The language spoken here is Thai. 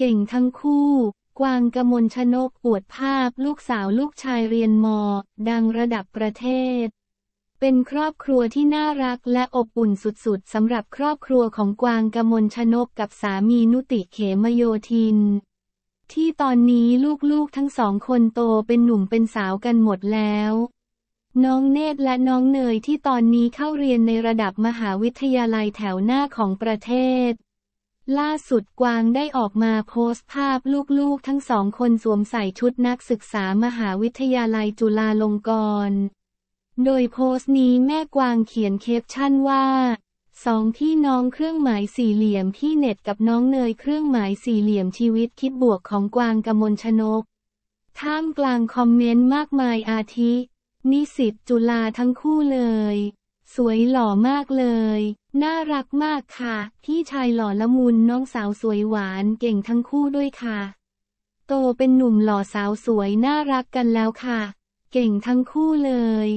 เก่งทั้งคู่ กวางกมลชนกอวดภาพ ลูกสาวลูกชายเรียนม ดังระดับประเทศ เป็นครอบครัวที่น่ารักและอบอุ่นสุดๆสำหรับครอบครัวของกวางกมลชนกกับสามีนุติเขมโยธิน ที่ตอนนี้ลูกๆทั้งสองคนโตเป็นหนุ่มเป็นสาวกันหมดแล้ว น้องเนตรและน้องเนยที่ตอนนี้เข้าเรียนในระดับมหาวิทยาลัยแถวหน้าของประเทศล่าสุดกวางได้ออกมาโพสต์ภาพลูกๆทั้งสองคนสวมใส่ชุดนักศึกษามหาวิทยาลัยจุฬาลงกรณ์ โดยโพสต์นี้แม่กวางเขียนเคปชั่นว่าสองพี่น้องเครื่องหมายสี่เหลี่ยมพี่เน็ตกับน้องเนยเครื่องหมายสี่เหลี่ยมชีวิตคิดบวกของกวางกมลชนก ท่ามกลางคอมเมนต์มากมายอาทิ นิสิตจุฬาทั้งคู่เลยสวยหล่อมากเลย น่ารักมากค่ะพี่ชายหล่อละมุนน้องสาวสวยหวานเก่งทั้งคู่ด้วยค่ะ โตเป็นหนุ่มหล่อสาวสวยน่ารักกันแล้วค่ะ เก่งทั้งคู่เลย